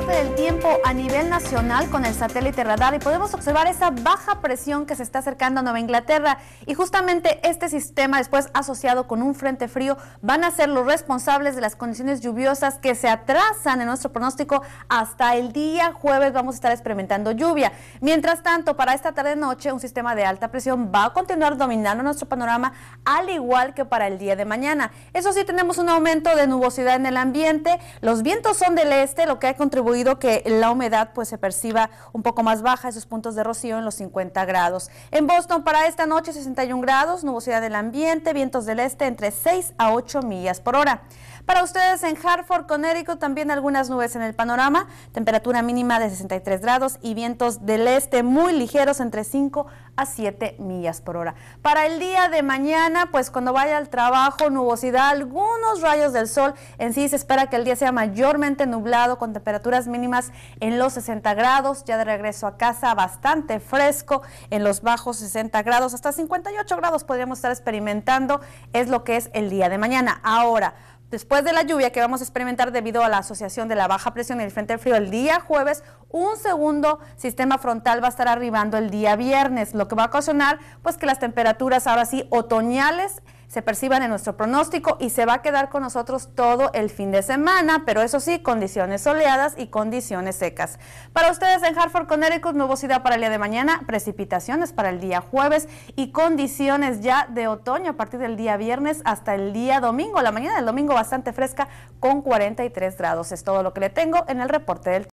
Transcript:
parte del tiempo a nivel nacional con el satélite radar y podemos observar esa baja presión que se está acercando a Nueva Inglaterra y justamente este sistema después asociado con un frente frío van a ser los responsables de las condiciones lluviosas que se atrasan en nuestro pronóstico hasta el día jueves vamos a estar experimentando lluvia. Mientras tanto, para esta tarde noche un sistema de alta presión va a continuar dominando nuestro panorama al igual que para el día de mañana. Eso sí tenemos un aumento de nubosidad en el ambiente, los vientos son del este, lo que ha contribuido que la humedad pues se perciba un poco más baja, esos puntos de rocío en los 50 grados. En Boston para esta noche 61 grados, nubosidad del ambiente, vientos del este entre 6 a 8 millas por hora. Para ustedes en Hartford, Connecticut, también algunas nubes en el panorama, temperatura mínima de 63 grados y vientos del este muy ligeros entre 5 a 7 millas por hora. Para el día de mañana, pues cuando vaya al trabajo, nubosidad, algunos rayos del sol. En sí se espera que el día sea mayormente nublado con temperaturas mínimas en los 60 grados, ya de regreso a casa bastante fresco en los bajos 60 grados, hasta 58 grados podríamos estar experimentando, es lo que es el día de mañana. Ahora, Después de la lluvia que vamos a experimentar debido a la asociación de la baja presión y el frente frío el día jueves, un segundo sistema frontal va a estar arribando el día viernes, lo que va a ocasionar pues que las temperaturas ahora sí otoñales se perciban en nuestro pronóstico y se va a quedar con nosotros todo el fin de semana, pero eso sí, condiciones soleadas y condiciones secas. Para ustedes en Hartford, Connecticut, nubosidad para el día de mañana, precipitaciones para el día jueves y condiciones ya de otoño a partir del día viernes hasta el día domingo. La mañana del domingo bastante fresca con 43 grados. Es todo lo que le tengo en el reporte del